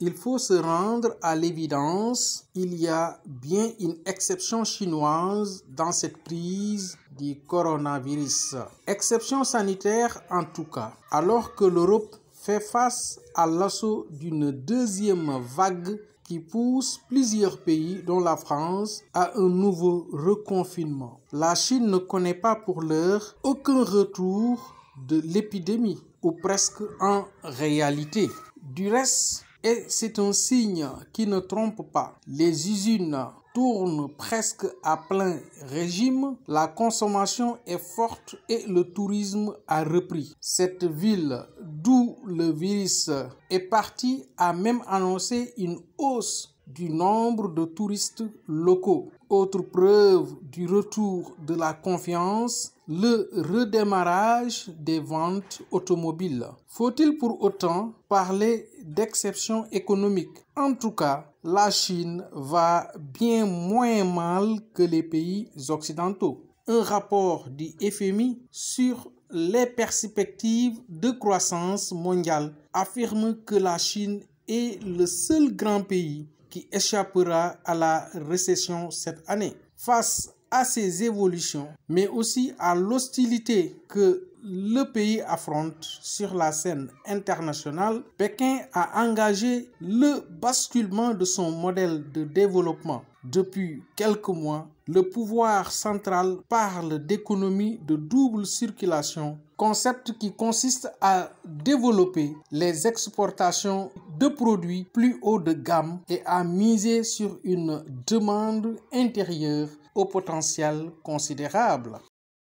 Il faut se rendre à l'évidence, il y a bien une exception chinoise dans cette prise du coronavirus. Exception sanitaire en tout cas, alors que l'Europe fait face à l'assaut d'une deuxième vague qui pousse plusieurs pays, dont la France, à un nouveau reconfinement. La Chine ne connaît pas pour l'heure aucun retour de l'épidémie, ou presque en réalité. Du reste, et c'est un signe qui ne trompe pas. Les usines tournent presque à plein régime, la consommation est forte et le tourisme a repris. Cette ville d'où le virus est parti a même annoncé une hausse du nombre de touristes locaux. Autre preuve du retour de la confiance, le redémarrage des ventes automobiles. Faut-il pour autant parler d'exception économique En tout cas, la Chine va bien moins mal que les pays occidentaux. Un rapport du FMI sur les perspectives de croissance mondiale affirme que la Chine est le seul grand pays qui échappera à la récession cette année. Face à ces évolutions, mais aussi à l'hostilité que le pays affronte sur la scène internationale, Pékin a engagé le basculement de son modèle de développement. Depuis quelques mois, le pouvoir central parle d'économie de double circulation, concept qui consiste à développer les exportations de produits plus haut de gamme et à miser sur une demande intérieure au potentiel considérable.